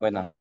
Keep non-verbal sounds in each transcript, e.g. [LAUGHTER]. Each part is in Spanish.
Ouais non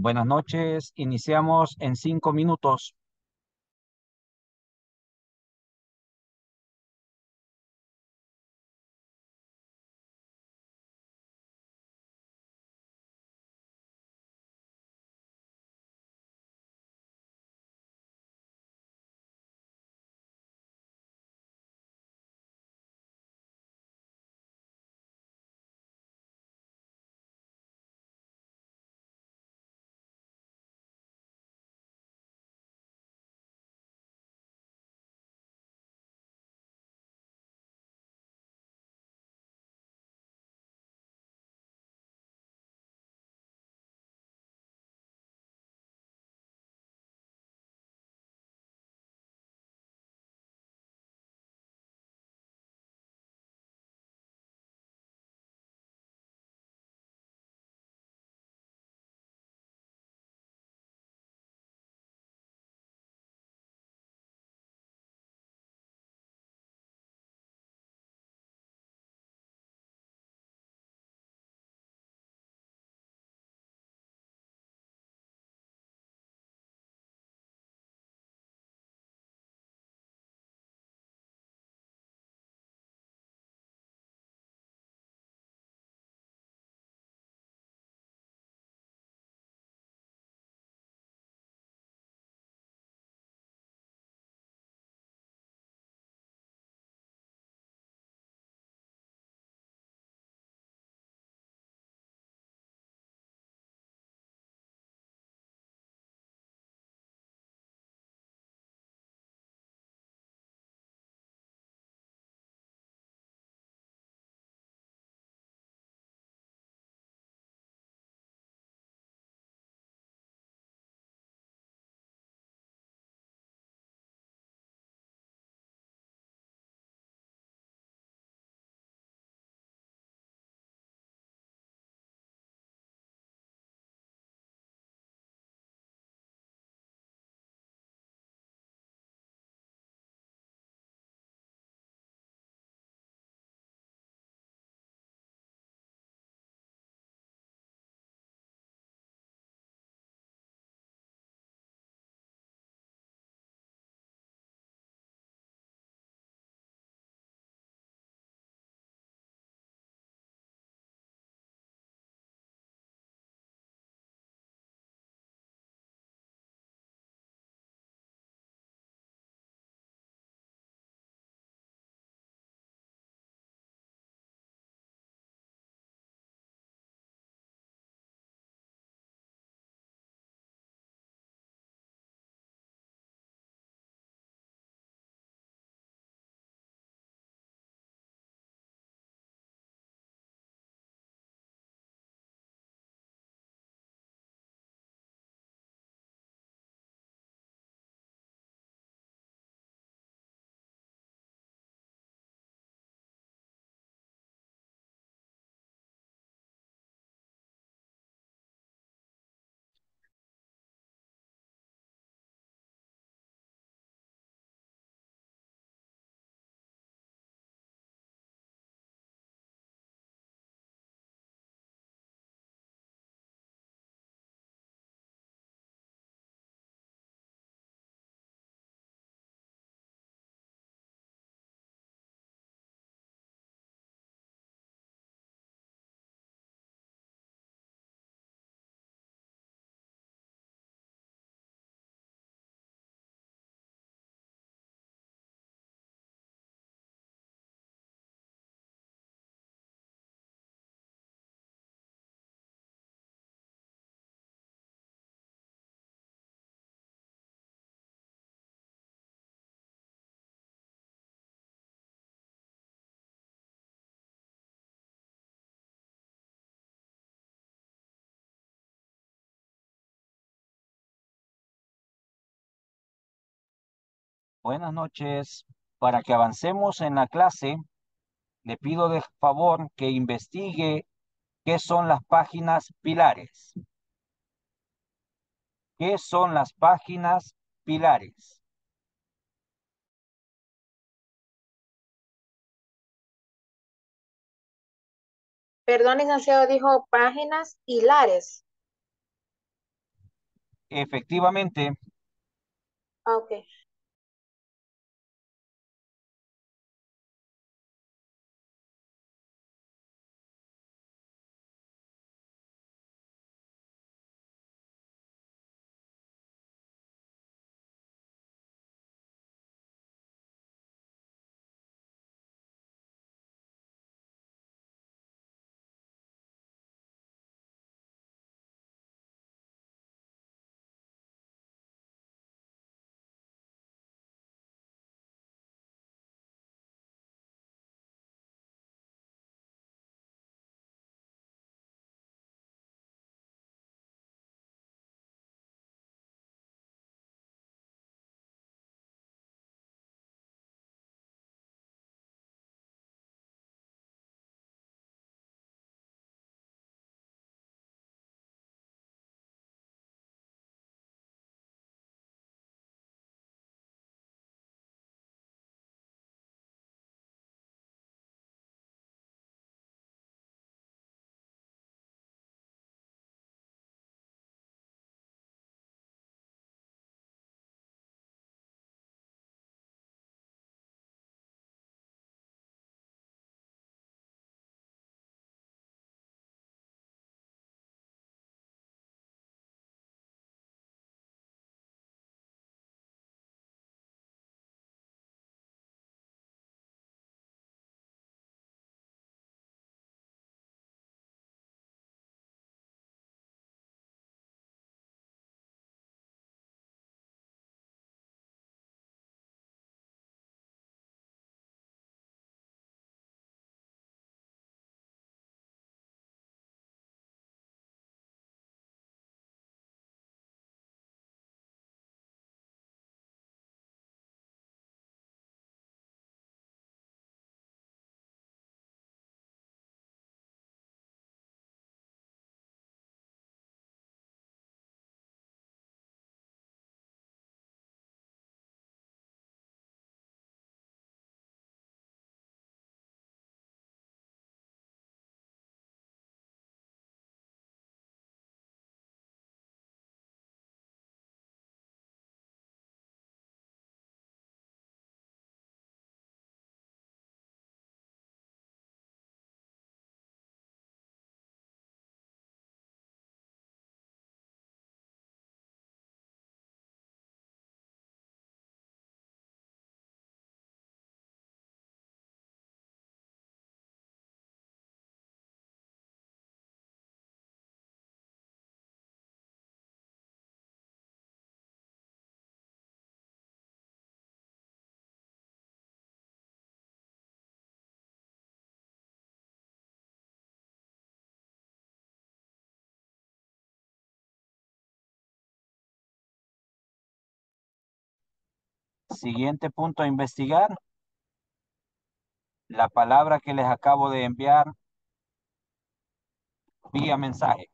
Buenas noches. Iniciamos en cinco minutos. Buenas noches. Para que avancemos en la clase, le pido de favor que investigue qué son las páginas pilares. ¿Qué son las páginas pilares? Perdón, licenciado, dijo páginas pilares. Efectivamente. Ah, ok. Siguiente punto a investigar. La palabra que les acabo de enviar vía mensaje.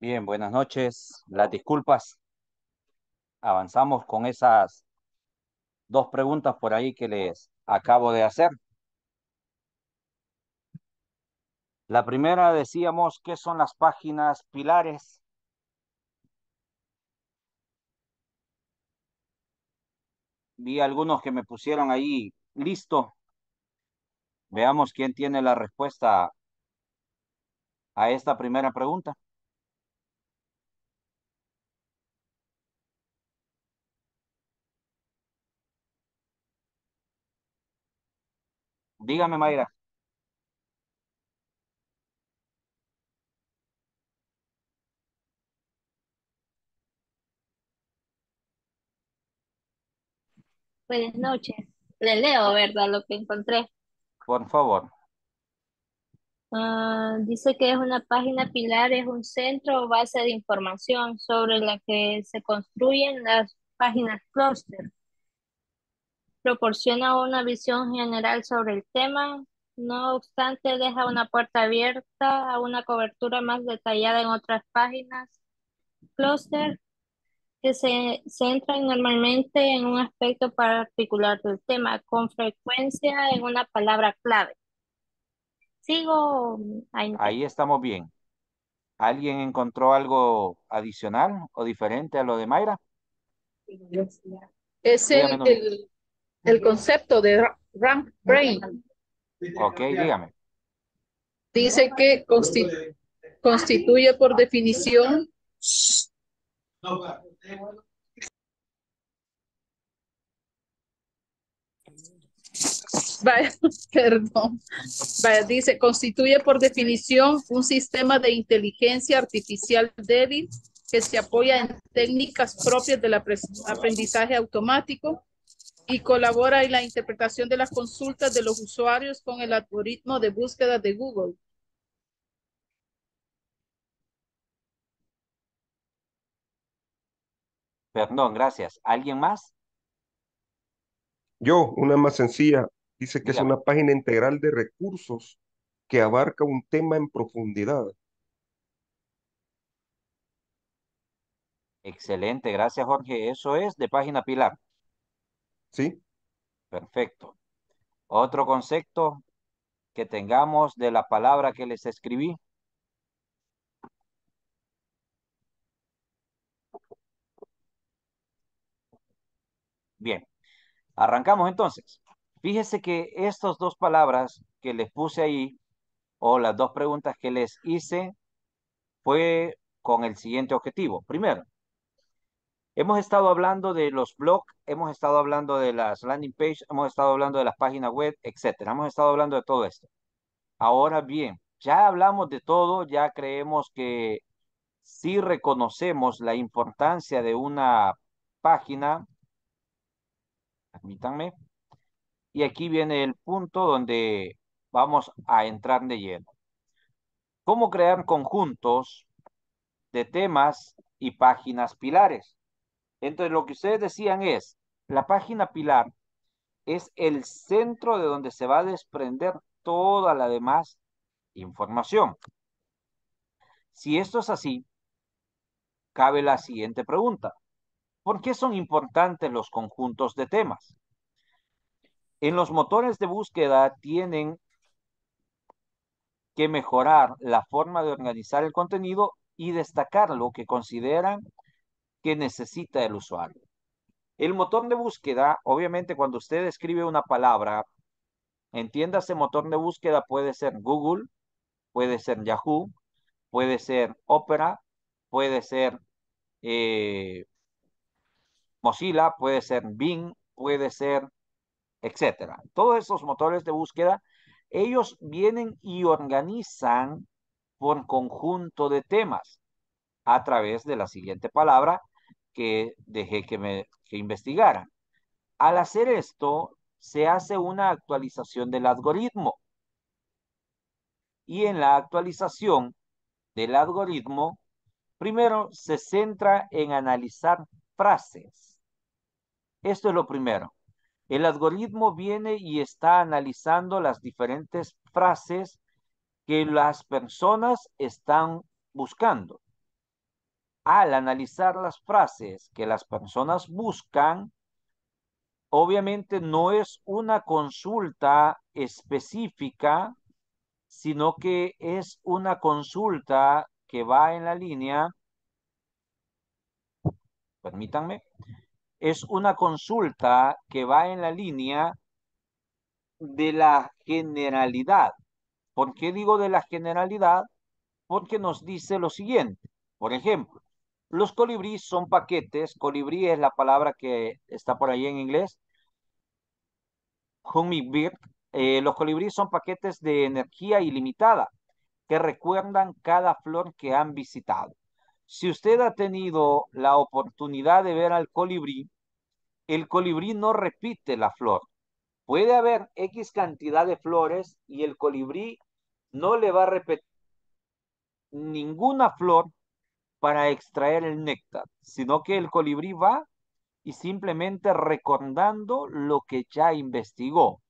Bien, buenas noches. Las disculpas. Avanzamos con esas dos preguntas por ahí que les acabo de hacer. La primera decíamos, ¿qué son las páginas pilares? Vi algunos que me pusieron ahí, listo. Veamos quién tiene la respuesta a esta primera pregunta. Dígame, Mayra. Buenas noches. Le leo, ¿verdad? Lo que encontré. Por favor. Ah, dice que es una página pilar, es un centro o base de información sobre la que se construyen las páginas clúster proporciona una visión general sobre el tema, no obstante deja una puerta abierta a una cobertura más detallada en otras páginas. Cluster que se centra normalmente en un aspecto particular del tema, con frecuencia en una palabra clave. Sigo. Ahí, Ahí estamos bien. ¿Alguien encontró algo adicional o diferente a lo de Mayra? Es el, el concepto de rank brain. Ok, dígame. Dice que constituye por definición [LAUGHS] [LAUGHS] perdón. dice, constituye por definición un sistema de inteligencia artificial débil que se apoya en técnicas propias del aprendizaje automático y colabora en la interpretación de las consultas de los usuarios con el algoritmo de búsqueda de Google. Perdón, gracias. ¿Alguien más? Yo, una más sencilla. Dice que es una página integral de recursos que abarca un tema en profundidad. Excelente, gracias Jorge. Eso es de Página Pilar. ¿Sí? Perfecto. Otro concepto que tengamos de la palabra que les escribí. Bien, arrancamos entonces. Fíjese que estas dos palabras que les puse ahí, o las dos preguntas que les hice, fue con el siguiente objetivo. Primero, Hemos estado hablando de los blogs, hemos estado hablando de las landing pages, hemos estado hablando de las páginas web, etcétera. Hemos estado hablando de todo esto. Ahora bien, ya hablamos de todo, ya creemos que sí reconocemos la importancia de una página. Permítanme. Y aquí viene el punto donde vamos a entrar de lleno. ¿Cómo crear conjuntos de temas y páginas pilares? Entonces, lo que ustedes decían es, la página pilar es el centro de donde se va a desprender toda la demás información. Si esto es así, cabe la siguiente pregunta. ¿Por qué son importantes los conjuntos de temas? En los motores de búsqueda tienen que mejorar la forma de organizar el contenido y destacar lo que consideran que necesita el usuario. El motor de búsqueda, obviamente cuando usted escribe una palabra, ese motor de búsqueda puede ser Google, puede ser Yahoo, puede ser Opera, puede ser eh, Mozilla, puede ser Bing, puede ser, etcétera. Todos esos motores de búsqueda, ellos vienen y organizan por conjunto de temas a través de la siguiente palabra que dejé que me que investigaran. Al hacer esto, se hace una actualización del algoritmo. Y en la actualización del algoritmo, primero se centra en analizar frases. Esto es lo primero. El algoritmo viene y está analizando las diferentes frases que las personas están buscando al analizar las frases que las personas buscan, obviamente no es una consulta específica, sino que es una consulta que va en la línea, permítanme, es una consulta que va en la línea de la generalidad. ¿Por qué digo de la generalidad? Porque nos dice lo siguiente. Por ejemplo, los colibríes son paquetes. Colibrí es la palabra que está por ahí en inglés. Hummingbird. Eh, los colibríes son paquetes de energía ilimitada que recuerdan cada flor que han visitado. Si usted ha tenido la oportunidad de ver al colibrí, el colibrí no repite la flor. Puede haber X cantidad de flores y el colibrí no le va a repetir ninguna flor para extraer el néctar, sino que el colibrí va y simplemente recordando lo que ya investigó,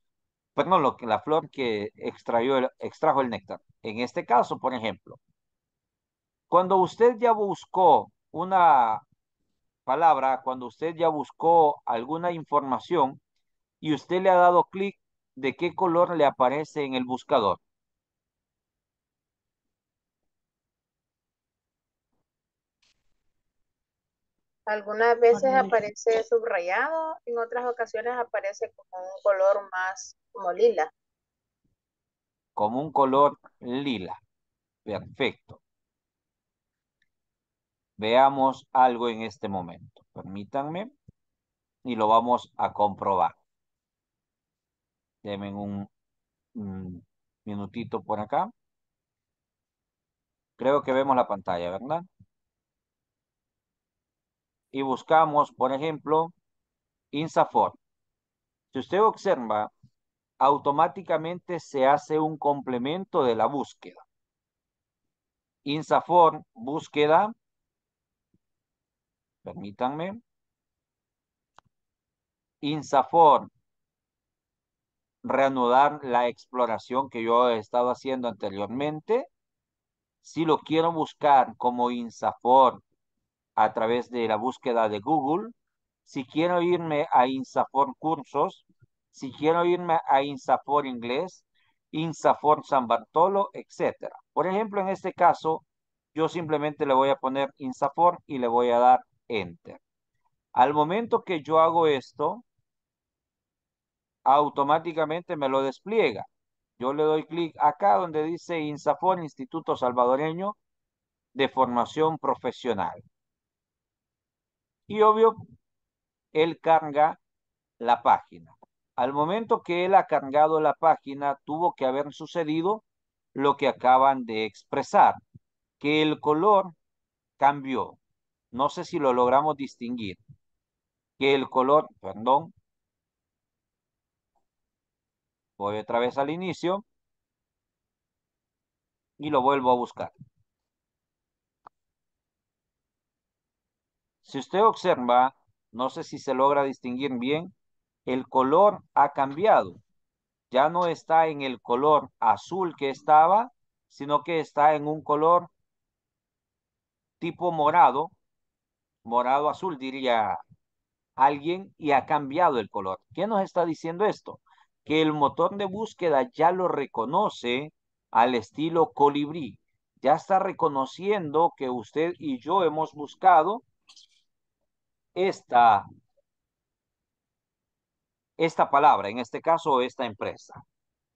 perdón, lo que, la flor que extrajo el néctar. En este caso, por ejemplo, cuando usted ya buscó una palabra, cuando usted ya buscó alguna información y usted le ha dado clic de qué color le aparece en el buscador. Algunas veces aparece subrayado, en otras ocasiones aparece como un color más como lila. Como un color lila. Perfecto. Veamos algo en este momento. Permítanme. Y lo vamos a comprobar. Denme un minutito por acá. Creo que vemos la pantalla, ¿verdad? y buscamos, por ejemplo, INSAFOR. Si usted observa, automáticamente se hace un complemento de la búsqueda. INSAFOR, búsqueda, permítanme, INSAFOR, reanudar la exploración que yo he estado haciendo anteriormente. Si lo quiero buscar como INSAFOR a través de la búsqueda de Google. Si quiero irme a Insafor Cursos, si quiero irme a Insafor Inglés, Insafor San Bartolo, etc. Por ejemplo, en este caso, yo simplemente le voy a poner Insafor y le voy a dar Enter. Al momento que yo hago esto, automáticamente me lo despliega. Yo le doy clic acá donde dice INSAFOR, Instituto Salvadoreño de Formación Profesional y obvio, él carga la página. Al momento que él ha cargado la página, tuvo que haber sucedido lo que acaban de expresar, que el color cambió. No sé si lo logramos distinguir. Que el color, perdón, voy otra vez al inicio y lo vuelvo a buscar. Si usted observa, no sé si se logra distinguir bien, el color ha cambiado. Ya no está en el color azul que estaba, sino que está en un color tipo morado, morado azul diría alguien, y ha cambiado el color. ¿Qué nos está diciendo esto? Que el motor de búsqueda ya lo reconoce al estilo colibrí. Ya está reconociendo que usted y yo hemos buscado esta, esta palabra, en este caso esta empresa.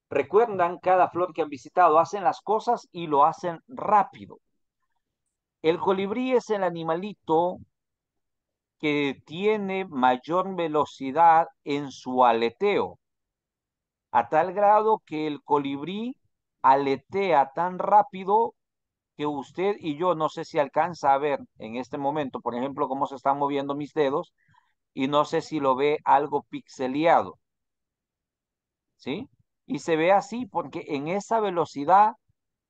Recuerdan cada flor que han visitado, hacen las cosas y lo hacen rápido. El colibrí es el animalito que tiene mayor velocidad en su aleteo, a tal grado que el colibrí aletea tan rápido que usted y yo no sé si alcanza a ver en este momento, por ejemplo, cómo se están moviendo mis dedos y no sé si lo ve algo pixeleado. ¿Sí? Y se ve así porque en esa velocidad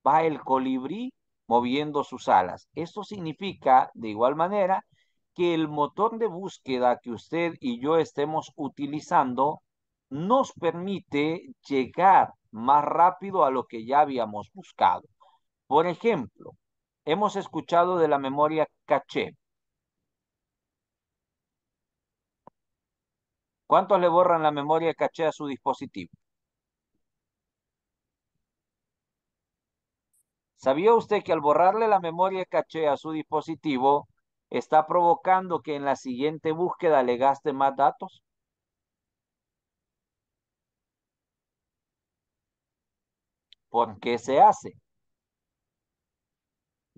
va el colibrí moviendo sus alas. Esto significa, de igual manera, que el motor de búsqueda que usted y yo estemos utilizando nos permite llegar más rápido a lo que ya habíamos buscado. Por ejemplo, hemos escuchado de la memoria caché. ¿Cuántos le borran la memoria caché a su dispositivo? ¿Sabía usted que al borrarle la memoria caché a su dispositivo, está provocando que en la siguiente búsqueda le gaste más datos? ¿Por qué se hace?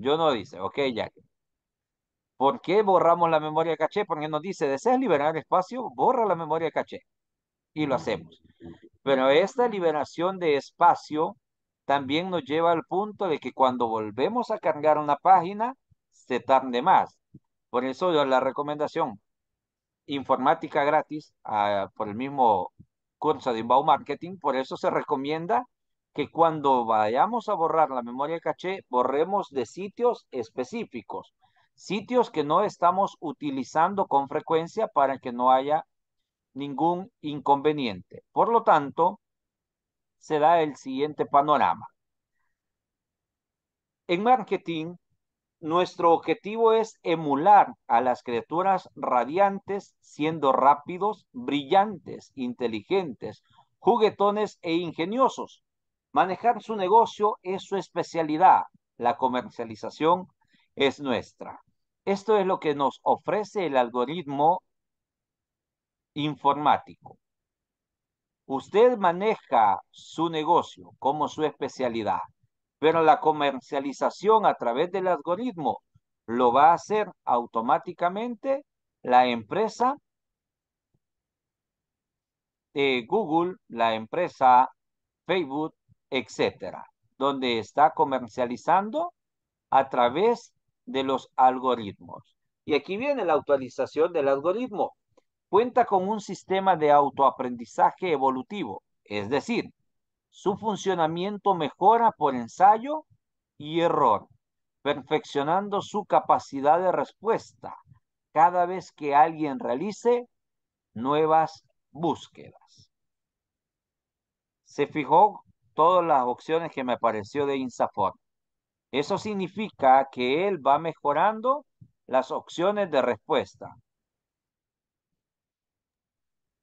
Yo no dice, ok, ya. ¿Por qué borramos la memoria caché? Porque nos dice, deseas liberar espacio, borra la memoria caché. Y lo hacemos. Pero esta liberación de espacio también nos lleva al punto de que cuando volvemos a cargar una página, se tarde más. Por eso yo la recomendación, informática gratis, ah, por el mismo curso de Inbound Marketing, por eso se recomienda que cuando vayamos a borrar la memoria caché, borremos de sitios específicos, sitios que no estamos utilizando con frecuencia para que no haya ningún inconveniente. Por lo tanto, se da el siguiente panorama. En marketing, nuestro objetivo es emular a las criaturas radiantes siendo rápidos, brillantes, inteligentes, juguetones e ingeniosos manejar su negocio es su especialidad. La comercialización es nuestra. Esto es lo que nos ofrece el algoritmo informático. Usted maneja su negocio como su especialidad, pero la comercialización a través del algoritmo lo va a hacer automáticamente la empresa eh, Google, la empresa Facebook, etcétera, donde está comercializando a través de los algoritmos. Y aquí viene la actualización del algoritmo. Cuenta con un sistema de autoaprendizaje evolutivo, es decir, su funcionamiento mejora por ensayo y error, perfeccionando su capacidad de respuesta cada vez que alguien realice nuevas búsquedas. Se fijó todas las opciones que me apareció de Insafor. Eso significa que él va mejorando las opciones de respuesta.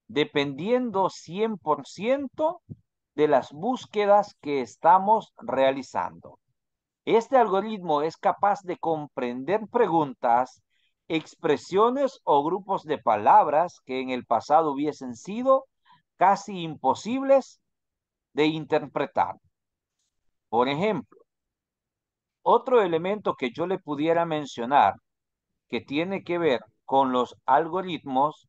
Dependiendo 100% de las búsquedas que estamos realizando. Este algoritmo es capaz de comprender preguntas, expresiones o grupos de palabras que en el pasado hubiesen sido casi imposibles de interpretar. Por ejemplo, otro elemento que yo le pudiera mencionar que tiene que ver con los algoritmos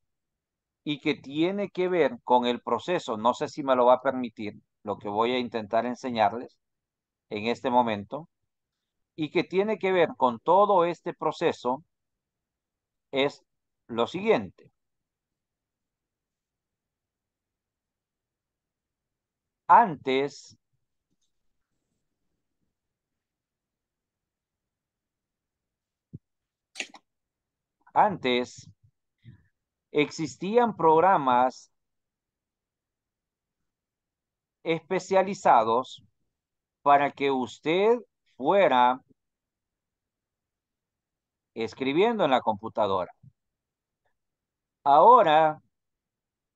y que tiene que ver con el proceso, no sé si me lo va a permitir, lo que voy a intentar enseñarles en este momento, y que tiene que ver con todo este proceso es lo siguiente. antes antes existían programas especializados para que usted fuera escribiendo en la computadora. Ahora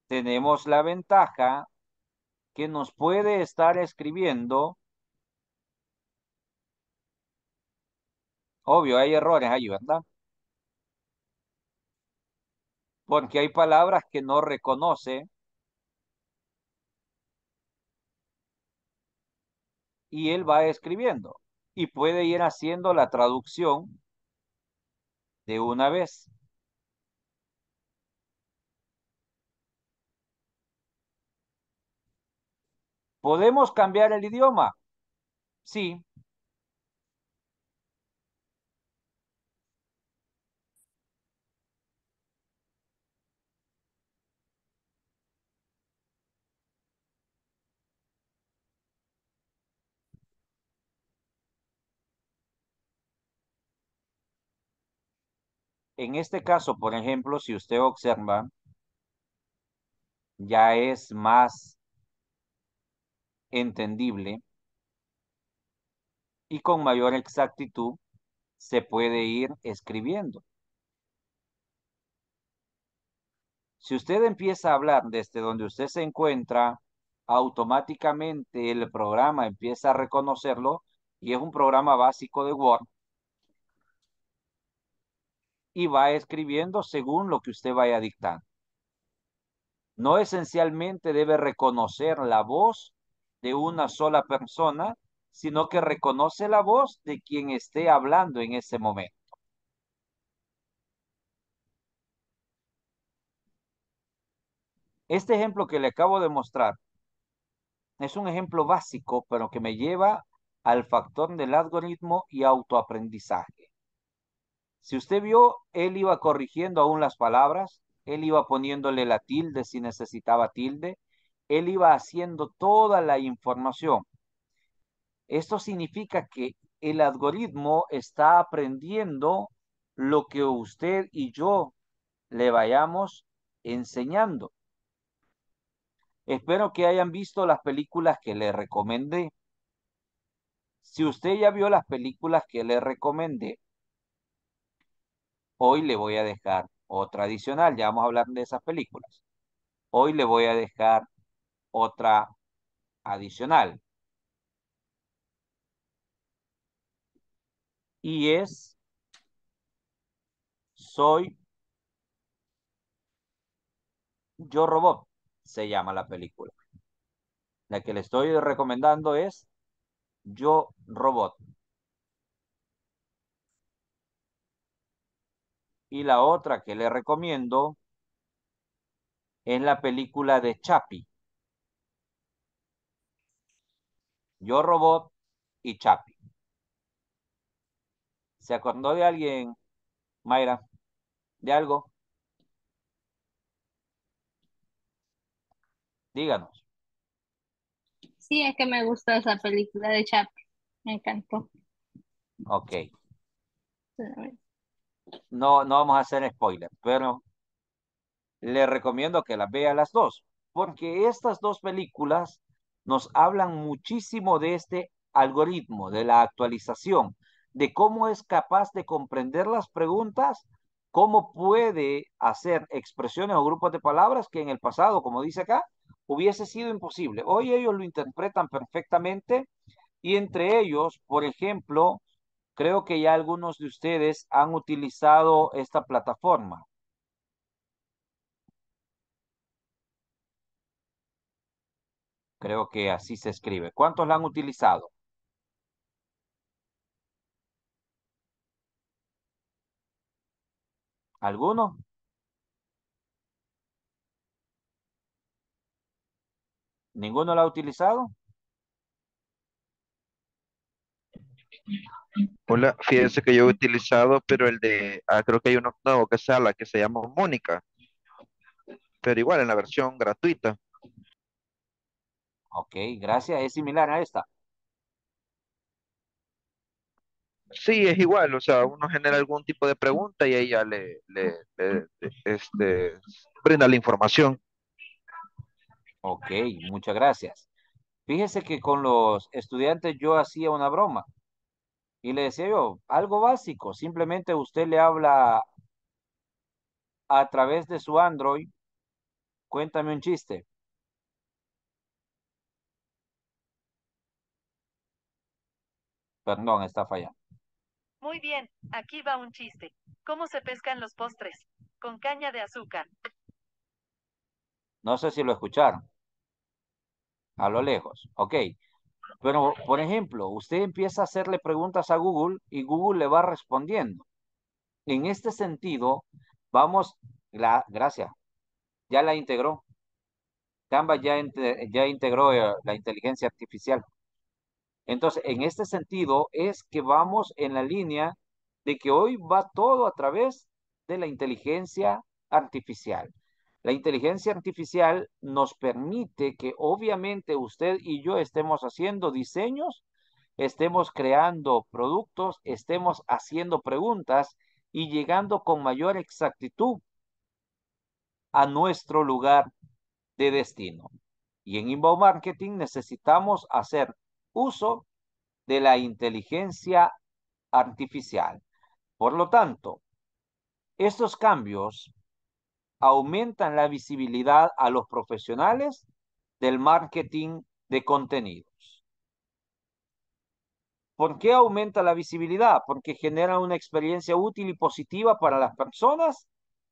tenemos la ventaja que nos puede estar escribiendo. Obvio, hay errores ahí, ¿verdad? Porque hay palabras que no reconoce. Y él va escribiendo. Y puede ir haciendo la traducción de una vez. ¿Podemos cambiar el idioma? Sí. En este caso, por ejemplo, si usted observa, ya es más entendible y con mayor exactitud se puede ir escribiendo. Si usted empieza a hablar desde donde usted se encuentra, automáticamente el programa empieza a reconocerlo y es un programa básico de Word y va escribiendo según lo que usted vaya dictando. No esencialmente debe reconocer la voz de una sola persona, sino que reconoce la voz de quien esté hablando en ese momento. Este ejemplo que le acabo de mostrar es un ejemplo básico, pero que me lleva al factor del algoritmo y autoaprendizaje. Si usted vio, él iba corrigiendo aún las palabras, él iba poniéndole la tilde si necesitaba tilde, él iba haciendo toda la información. Esto significa que el algoritmo está aprendiendo lo que usted y yo le vayamos enseñando. Espero que hayan visto las películas que le recomendé. Si usted ya vio las películas que le recomendé, hoy le voy a dejar otra adicional. Ya vamos a hablar de esas películas. Hoy le voy a dejar otra adicional. Y es Soy Yo Robot, se llama la película. La que le estoy recomendando es Yo Robot. Y la otra que le recomiendo es la película de Chapi. Yo Robot y Chapi. ¿Se acordó de alguien, Mayra? ¿De algo? Díganos. Sí, es que me gusta esa película de Chapi. Me encantó. Ok. No, no vamos a hacer spoiler, pero le recomiendo que las vea las dos, porque estas dos películas nos hablan muchísimo de este algoritmo, de la actualización, de cómo es capaz de comprender las preguntas, cómo puede hacer expresiones o grupos de palabras que en el pasado, como dice acá, hubiese sido imposible. Hoy ellos lo interpretan perfectamente y entre ellos, por ejemplo, creo que ya algunos de ustedes han utilizado esta plataforma. Creo que así se escribe. ¿Cuántos la han utilizado? ¿Alguno? ¿Ninguno la ha utilizado? Hola, fíjense que yo he utilizado, pero el de, ah, creo que hay uno nuevo que la que se llama Mónica, pero igual en la versión gratuita. Ok, gracias. Es similar a esta. Sí, es igual, o sea, uno genera algún tipo de pregunta y ella le, le- este, brinda la información. Ok, muchas gracias. Fíjese que con los estudiantes yo hacía una broma y le decía yo, algo básico, simplemente usted le habla a través de su Android, cuéntame un chiste. Perdón, está fallando. Muy bien, aquí va un chiste. ¿Cómo se pescan los postres? Con caña de azúcar. No sé si lo escucharon. A lo lejos. Ok. Pero, por ejemplo, usted empieza a hacerle preguntas a Google y Google le va respondiendo. En este sentido, vamos, la, gracias, ya la integró. Canva ya, ya integró eh, la inteligencia artificial. Entonces, en este sentido es que vamos en la línea de que hoy va todo a través de la inteligencia artificial. La inteligencia artificial nos permite que obviamente usted y yo estemos haciendo diseños, estemos creando productos, estemos haciendo preguntas y llegando con mayor exactitud a nuestro lugar de destino. Y en inbound marketing necesitamos hacer uso de la inteligencia artificial. Por lo tanto, estos cambios aumentan la visibilidad a los profesionales del marketing de contenidos. ¿Por qué aumenta la visibilidad? Porque genera una experiencia útil y positiva para las personas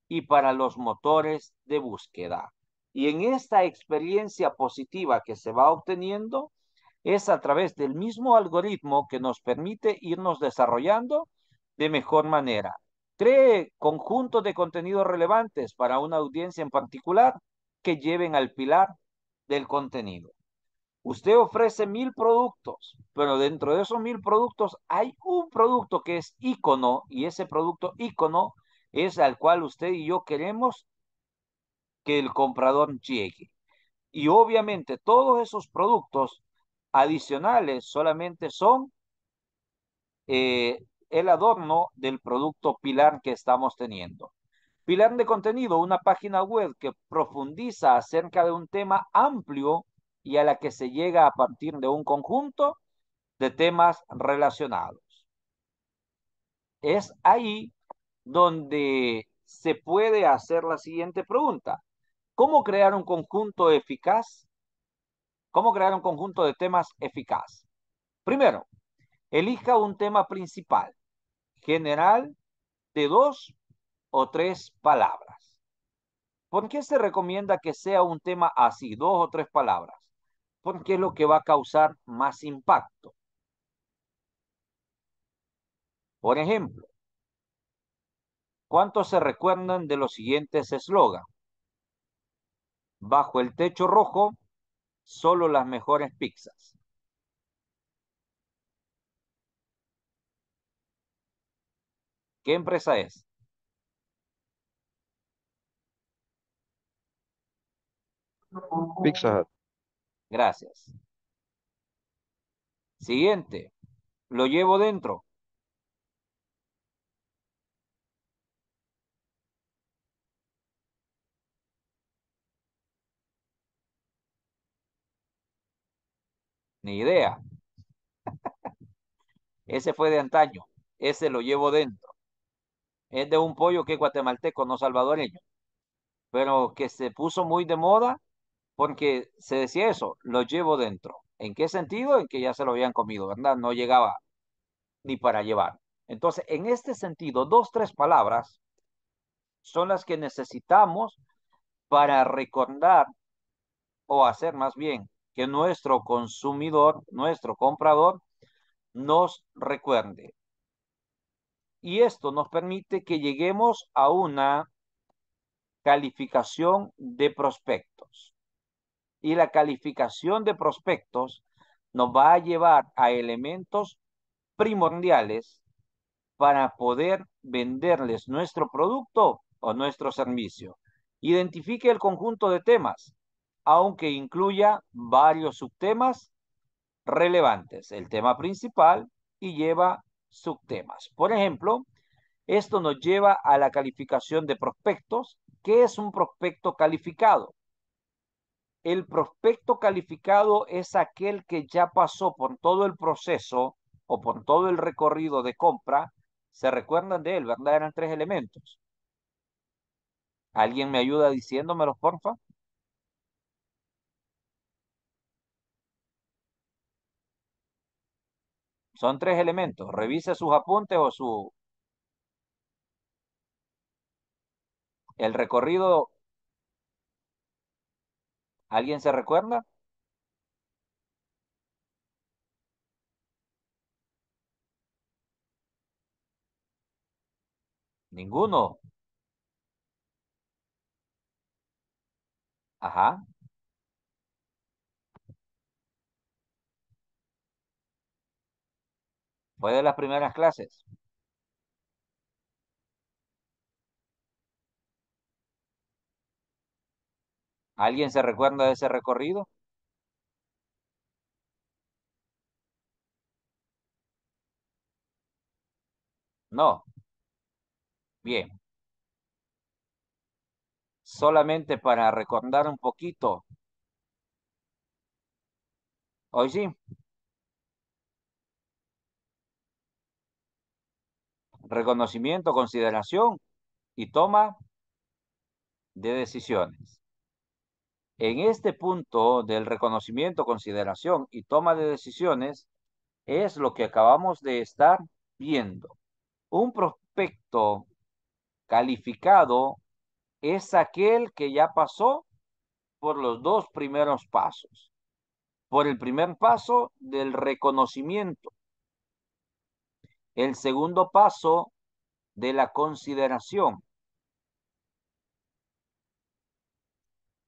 y para los motores de búsqueda. Y en esta experiencia positiva que se va obteniendo, es a través del mismo algoritmo que nos permite irnos desarrollando de mejor manera. Cree conjuntos de contenidos relevantes para una audiencia en particular que lleven al pilar del contenido. Usted ofrece mil productos, pero dentro de esos mil productos hay un producto que es ícono y ese producto ícono es al cual usted y yo queremos que el comprador llegue. Y obviamente todos esos productos adicionales solamente son eh, el adorno del producto pilar que estamos teniendo. Pilar de contenido, una página web que profundiza acerca de un tema amplio y a la que se llega a partir de un conjunto de temas relacionados. Es ahí donde se puede hacer la siguiente pregunta. ¿Cómo crear un conjunto eficaz ¿Cómo crear un conjunto de temas eficaz? Primero, elija un tema principal, general, de dos o tres palabras. ¿Por qué se recomienda que sea un tema así, dos o tres palabras? Porque es lo que va a causar más impacto. Por ejemplo, ¿cuántos se recuerdan de los siguientes eslogan? Bajo el techo rojo, solo las mejores pizzas. ¿Qué empresa es? Pizza Gracias. Siguiente. Lo llevo dentro. Ni idea. Ese fue de antaño. Ese lo llevo dentro. Es de un pollo que es guatemalteco, no salvadoreño. Pero que se puso muy de moda porque se decía eso, lo llevo dentro. ¿En qué sentido? En que ya se lo habían comido, ¿verdad? No llegaba ni para llevar. Entonces, en este sentido, dos, tres palabras son las que necesitamos para recordar o hacer más bien que nuestro consumidor, nuestro comprador, nos recuerde. Y esto nos permite que lleguemos a una calificación de prospectos. Y la calificación de prospectos nos va a llevar a elementos primordiales para poder venderles nuestro producto o nuestro servicio. Identifique el conjunto de temas aunque incluya varios subtemas relevantes, el tema principal y lleva subtemas. Por ejemplo, esto nos lleva a la calificación de prospectos. ¿Qué es un prospecto calificado? El prospecto calificado es aquel que ya pasó por todo el proceso o por todo el recorrido de compra. Se recuerdan de él, ¿verdad? Eran tres elementos. ¿Alguien me ayuda diciéndomelos, porfa? Son tres elementos. Revise sus apuntes o su... El recorrido... ¿Alguien se recuerda? Ninguno. Ajá. Fue de las primeras clases. ¿Alguien se recuerda de ese recorrido? No. Bien. Solamente para recordar un poquito. Hoy sí. reconocimiento, consideración y toma de decisiones. En este punto del reconocimiento, consideración y toma de decisiones es lo que acabamos de estar viendo. Un prospecto calificado es aquel que ya pasó por los dos primeros pasos. Por el primer paso del reconocimiento, el segundo paso de la consideración.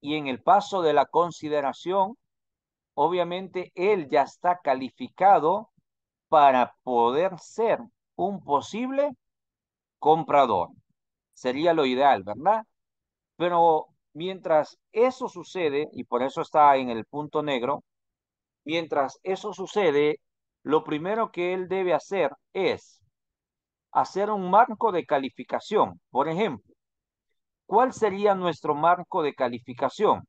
Y en el paso de la consideración, obviamente él ya está calificado para poder ser un posible comprador. Sería lo ideal, ¿verdad? Pero mientras eso sucede, y por eso está en el punto negro, mientras eso sucede, lo primero que él debe hacer es hacer un marco de calificación. Por ejemplo, ¿cuál sería nuestro marco de calificación?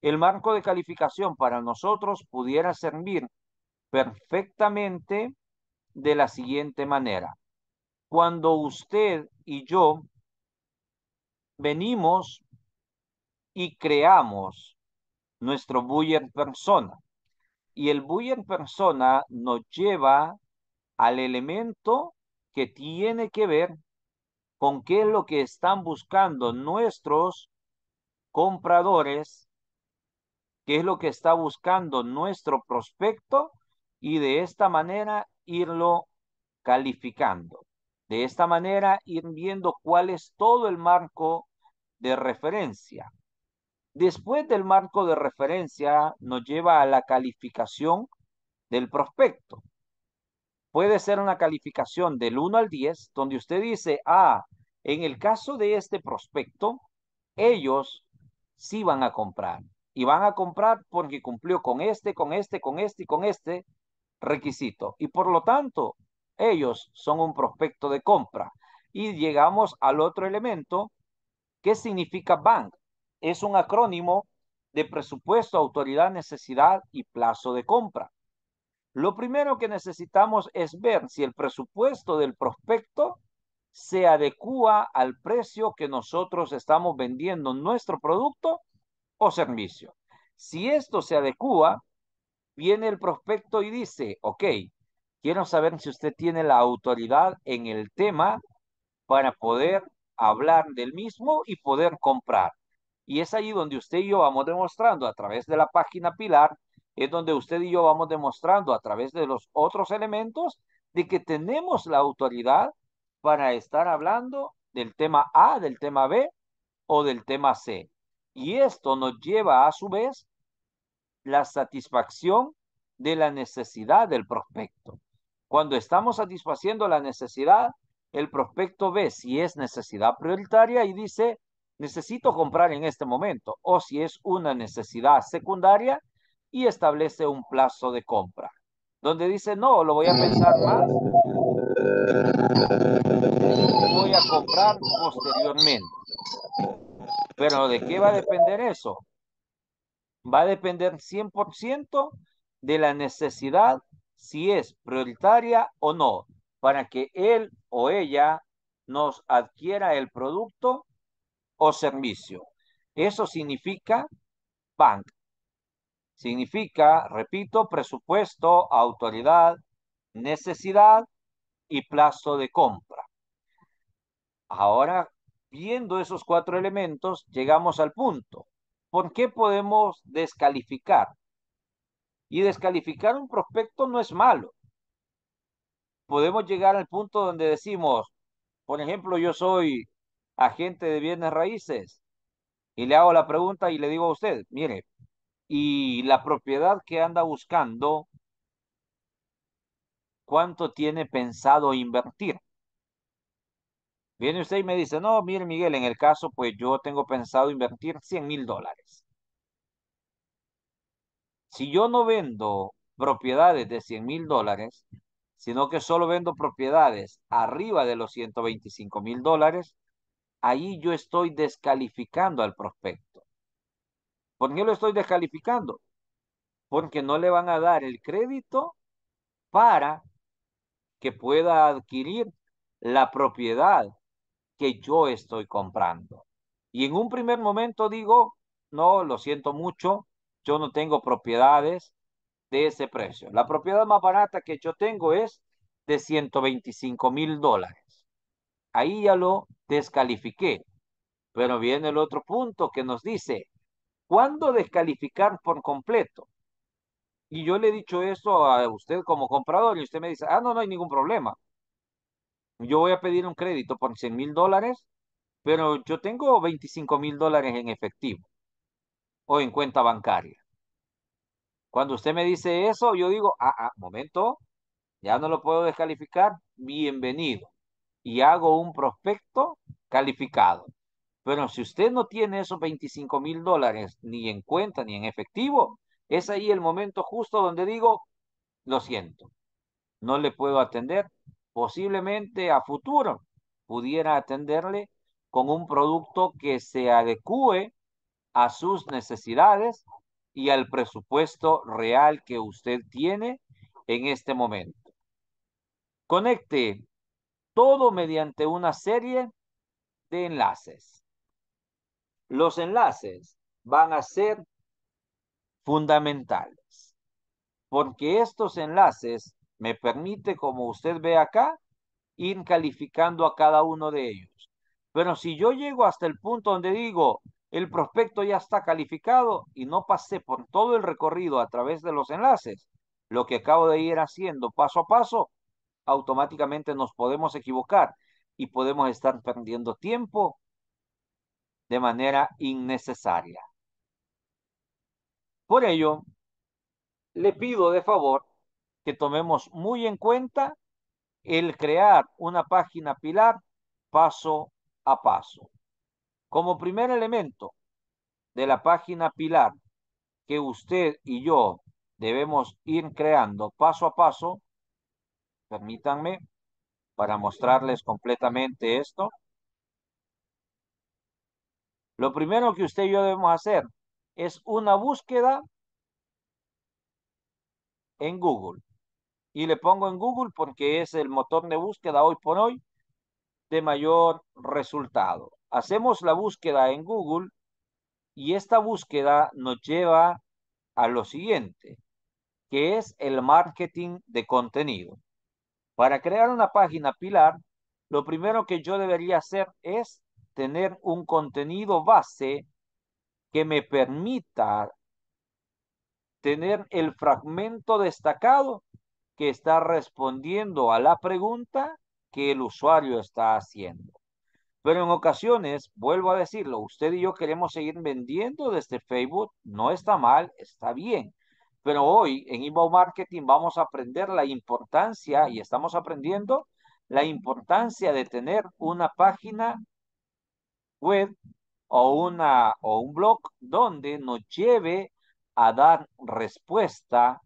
El marco de calificación para nosotros pudiera servir perfectamente de la siguiente manera. Cuando usted y yo venimos y creamos nuestro Buyer persona, y el buyer en persona nos lleva al elemento que tiene que ver con qué es lo que están buscando nuestros compradores, qué es lo que está buscando nuestro prospecto y de esta manera irlo calificando. De esta manera ir viendo cuál es todo el marco de referencia. Después del marco de referencia nos lleva a la calificación del prospecto. Puede ser una calificación del 1 al 10, donde usted dice, ah, en el caso de este prospecto, ellos sí van a comprar. Y van a comprar porque cumplió con este, con este, con este y con este requisito. Y por lo tanto, ellos son un prospecto de compra. Y llegamos al otro elemento, ¿qué significa bank es un acrónimo de presupuesto, autoridad, necesidad y plazo de compra. Lo primero que necesitamos es ver si el presupuesto del prospecto se adecua al precio que nosotros estamos vendiendo nuestro producto o servicio. Si esto se adecua, viene el prospecto y dice, ok, quiero saber si usted tiene la autoridad en el tema para poder hablar del mismo y poder comprar. Y es ahí donde usted y yo vamos demostrando a través de la página pilar, es donde usted y yo vamos demostrando a través de los otros elementos de que tenemos la autoridad para estar hablando del tema A, del tema B o del tema C. Y esto nos lleva a su vez la satisfacción de la necesidad del prospecto. Cuando estamos satisfaciendo la necesidad, el prospecto ve si es necesidad prioritaria y dice, necesito comprar en este momento o si es una necesidad secundaria y establece un plazo de compra. Donde dice, no, lo voy a pensar más, voy a comprar posteriormente. Pero ¿de qué va a depender eso? Va a depender 100% de la necesidad, si es prioritaria o no, para que él o ella nos adquiera el producto o servicio. Eso significa bank. Significa, repito, presupuesto, autoridad, necesidad y plazo de compra. Ahora, viendo esos cuatro elementos, llegamos al punto. ¿Por qué podemos descalificar? Y descalificar un prospecto no es malo. Podemos llegar al punto donde decimos, por ejemplo, yo soy agente de bienes raíces. Y le hago la pregunta y le digo a usted, mire, y la propiedad que anda buscando, ¿cuánto tiene pensado invertir? Viene usted y me dice, no, mire Miguel, en el caso, pues yo tengo pensado invertir 100 mil dólares. Si yo no vendo propiedades de 100 mil dólares, sino que solo vendo propiedades arriba de los 125 mil dólares, ahí yo estoy descalificando al prospecto. ¿Por qué lo estoy descalificando? Porque no le van a dar el crédito para que pueda adquirir la propiedad que yo estoy comprando. Y en un primer momento digo, no, lo siento mucho, yo no tengo propiedades de ese precio. La propiedad más barata que yo tengo es de 125 mil dólares ahí ya lo descalifiqué. Pero viene el otro punto que nos dice, ¿cuándo descalificar por completo? Y yo le he dicho eso a usted como comprador y usted me dice, ah, no, no hay ningún problema. Yo voy a pedir un crédito por 100 mil dólares, pero yo tengo 25 mil dólares en efectivo o en cuenta bancaria. Cuando usted me dice eso, yo digo, ah, ah, momento, ya no lo puedo descalificar, bienvenido y hago un prospecto calificado. Pero si usted no tiene esos 25 mil dólares ni en cuenta ni en efectivo, es ahí el momento justo donde digo, lo siento, no le puedo atender. Posiblemente a futuro pudiera atenderle con un producto que se adecue a sus necesidades y al presupuesto real que usted tiene en este momento. Conecte todo mediante una serie de enlaces. Los enlaces van a ser fundamentales, porque estos enlaces me permite, como usted ve acá, ir calificando a cada uno de ellos. Pero si yo llego hasta el punto donde digo, el prospecto ya está calificado y no pasé por todo el recorrido a través de los enlaces, lo que acabo de ir haciendo paso a paso automáticamente nos podemos equivocar y podemos estar perdiendo tiempo de manera innecesaria. Por ello, le pido de favor que tomemos muy en cuenta el crear una página pilar paso a paso. Como primer elemento de la página pilar que usted y yo debemos ir creando paso a paso, Permítanme para mostrarles completamente esto. Lo primero que usted y yo debemos hacer es una búsqueda en Google. Y le pongo en Google porque es el motor de búsqueda hoy por hoy de mayor resultado. Hacemos la búsqueda en Google y esta búsqueda nos lleva a lo siguiente, que es el marketing de contenido. Para crear una página pilar, lo primero que yo debería hacer es tener un contenido base que me permita tener el fragmento destacado que está respondiendo a la pregunta que el usuario está haciendo. Pero en ocasiones, vuelvo a decirlo, usted y yo queremos seguir vendiendo desde Facebook, no está mal, está bien. Pero hoy en Inbound Marketing vamos a aprender la importancia, y estamos aprendiendo, la importancia de tener una página web o, una, o un blog donde nos lleve a dar respuesta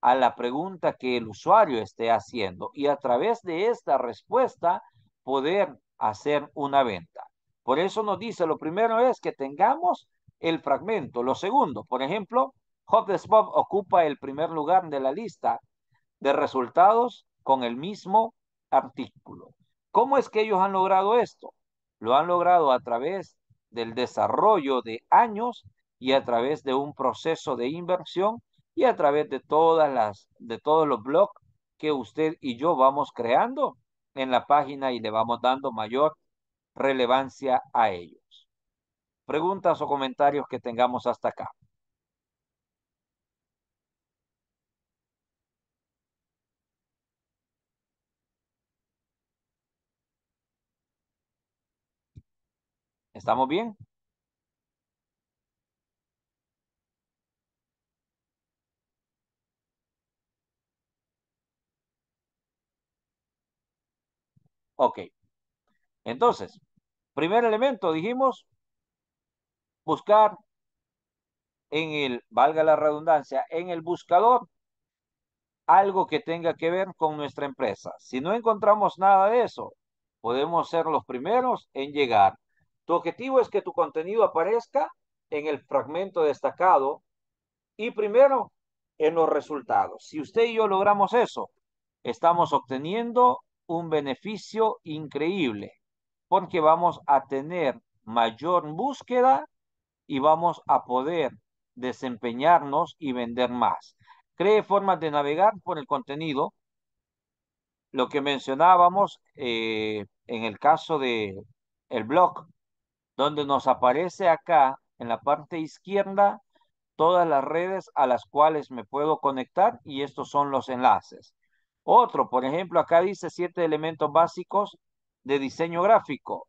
a la pregunta que el usuario esté haciendo y a través de esta respuesta poder hacer una venta. Por eso nos dice, lo primero es que tengamos el fragmento. Lo segundo, por ejemplo, Hop ocupa el primer lugar de la lista de resultados con el mismo artículo. ¿Cómo es que ellos han logrado esto? Lo han logrado a través del desarrollo de años y a través de un proceso de inversión y a través de todas las de todos los blogs que usted y yo vamos creando en la página y le vamos dando mayor relevancia a ellos. Preguntas o comentarios que tengamos hasta acá. ¿Estamos bien? Ok. Entonces, primer elemento, dijimos, buscar en el, valga la redundancia, en el buscador, algo que tenga que ver con nuestra empresa. Si no encontramos nada de eso, podemos ser los primeros en llegar. Tu objetivo es que tu contenido aparezca en el fragmento destacado y primero en los resultados. Si usted y yo logramos eso, estamos obteniendo un beneficio increíble porque vamos a tener mayor búsqueda y vamos a poder desempeñarnos y vender más. Cree formas de navegar por el contenido. Lo que mencionábamos eh, en el caso de el blog, donde nos aparece acá en la parte izquierda todas las redes a las cuales me puedo conectar y estos son los enlaces. Otro, por ejemplo, acá dice siete elementos básicos de diseño gráfico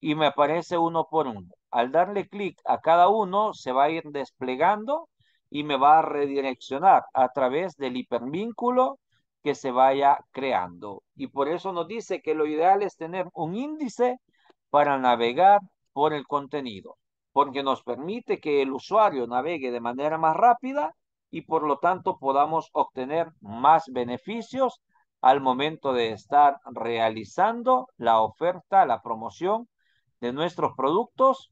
y me aparece uno por uno. Al darle clic a cada uno se va a ir desplegando y me va a redireccionar a través del hipervínculo que se vaya creando. Y por eso nos dice que lo ideal es tener un índice para navegar por el contenido, porque nos permite que el usuario navegue de manera más rápida y por lo tanto podamos obtener más beneficios al momento de estar realizando la oferta, la promoción de nuestros productos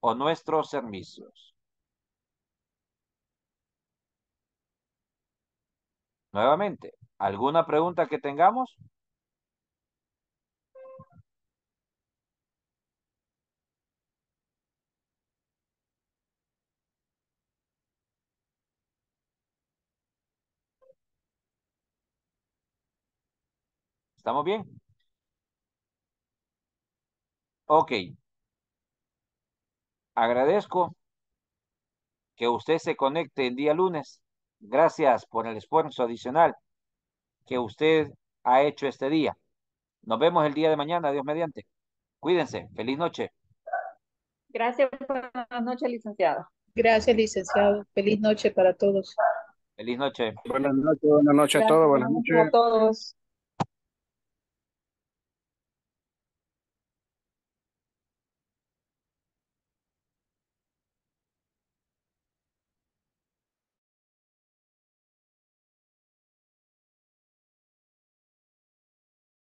o nuestros servicios. Nuevamente, ¿alguna pregunta que tengamos? ¿Estamos bien? Ok. Agradezco que usted se conecte el día lunes. Gracias por el esfuerzo adicional que usted ha hecho este día. Nos vemos el día de mañana, Dios mediante. Cuídense. Feliz noche. Gracias. Buenas noches, licenciado. Gracias, licenciado. Feliz noche para todos. Feliz noche. Buenas noches, buenas noches a todos. Buenas noches a todos.